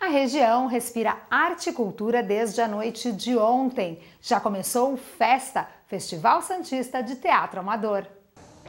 A região respira arte e cultura desde a noite de ontem. Já começou o Festa, Festival Santista de Teatro Amador.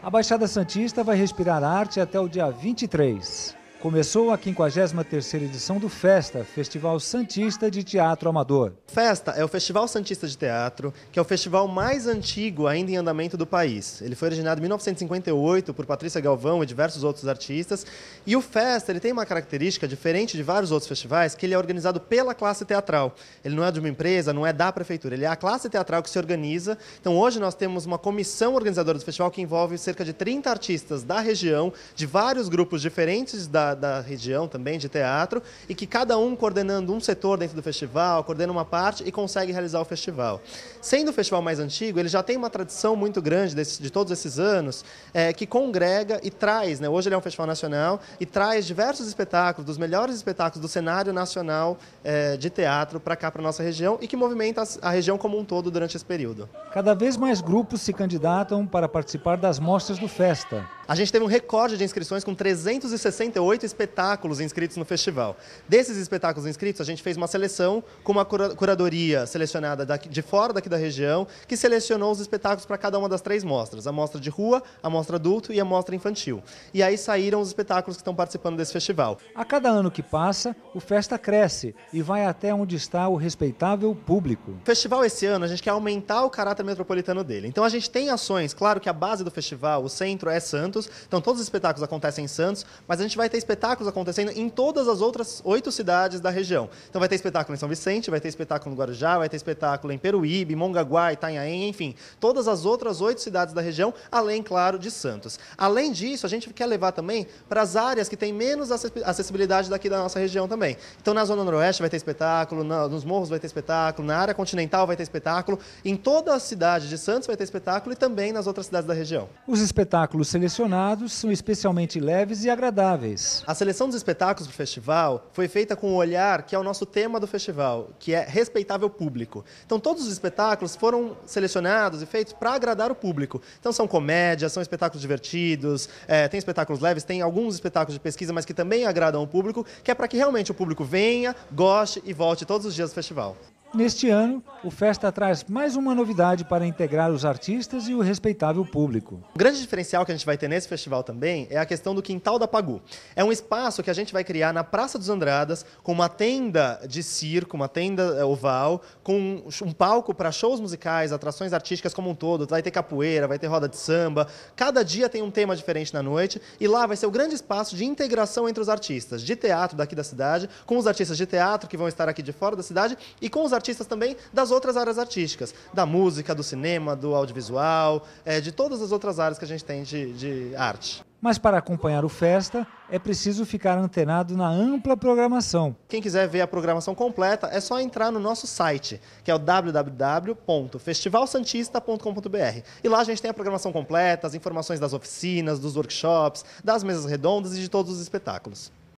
A Baixada Santista vai respirar arte até o dia 23. Começou a 53ª edição do Festa, Festival Santista de Teatro Amador. Festa é o Festival Santista de Teatro, que é o festival mais antigo ainda em andamento do país. Ele foi originado em 1958 por Patrícia Galvão e diversos outros artistas. E o Festa ele tem uma característica diferente de vários outros festivais, que ele é organizado pela classe teatral. Ele não é de uma empresa, não é da prefeitura, ele é a classe teatral que se organiza. Então hoje nós temos uma comissão organizadora do festival que envolve cerca de 30 artistas da região, de vários grupos diferentes da da, região também, de teatro, e que cada um coordenando um setor dentro do festival, coordena uma parte e consegue realizar o festival. Sendo o festival mais antigo, ele já tem uma tradição muito grande desse, de todos esses anos, é, que congrega e traz, né? hoje ele é um festival nacional, e traz diversos espetáculos, dos melhores espetáculos do cenário nacional é, de teatro para cá, para nossa região, e que movimenta a região como um todo durante esse período. Cada vez mais grupos se candidatam para participar das mostras do Festa. A gente teve um recorde de inscrições com 368 espetáculos inscritos no festival. Desses espetáculos inscritos, a gente fez uma seleção com uma cura curadoria selecionada daqui, de fora daqui da região, que selecionou os espetáculos para cada uma das três mostras: a mostra de rua, a mostra adulto e a mostra infantil. E aí saíram os espetáculos que estão participando desse festival. A cada ano que passa, o Festa cresce e vai até onde está o respeitável público. O festival esse ano, a gente quer aumentar o caráter metropolitano dele. Então a gente tem ações, claro que a base do festival, o centro é Santos Santos. Então, todos os espetáculos acontecem em Santos, mas a gente vai ter espetáculos acontecendo em todas as outras oito cidades da região. Então, vai ter espetáculo em São Vicente, vai ter espetáculo no Guarujá, vai ter espetáculo em Peruíbe, Mongaguá, Itanhaém, enfim, todas as outras oito cidades da região, além, claro, de Santos. Além disso, a gente quer levar também para as áreas que têm menos acessibilidade daqui da nossa região também. Então, na Zona Noroeste vai ter espetáculo, nos morros vai ter espetáculo, na área continental vai ter espetáculo, em toda a cidade de Santos vai ter espetáculo e também nas outras cidades da região. Os espetáculos selecionados selecionados são especialmente leves e agradáveis. A seleção dos espetáculos para o festival foi feita com o um olhar que é o nosso tema do festival, que é respeitável público. Então todos os espetáculos foram selecionados e feitos para agradar o público. Então são comédias, são espetáculos divertidos, é, tem espetáculos leves, tem alguns espetáculos de pesquisa, mas que também agradam o público, que é para que realmente o público venha, goste e volte todos os dias do festival. Neste ano, o Festa traz mais uma novidade para integrar os artistas e o respeitável público. O grande diferencial que a gente vai ter nesse festival também é a questão do Quintal da Pagu. É um espaço que a gente vai criar na Praça dos Andradas, com uma tenda de circo, uma tenda eh, oval, com um palco para shows musicais, atrações artísticas como um todo. Vai ter capoeira, vai ter roda de samba. Cada dia tem um tema diferente na noite e lá vai ser o grande espaço de integração entre os artistas de teatro daqui da cidade, com os artistas de teatro que vão estar aqui de fora da cidade e com os artistas também das outras áreas artísticas, da música, do cinema, do audiovisual, é, de todas as outras áreas que a gente tem de, de arte. Mas para acompanhar o Festa, é preciso ficar antenado na ampla programação. Quem quiser ver a programação completa, é só entrar no nosso site, que é o www.festivalsantista.com.br. E lá a gente tem a programação completa, as informações das oficinas, dos workshops, das mesas redondas e de todos os espetáculos.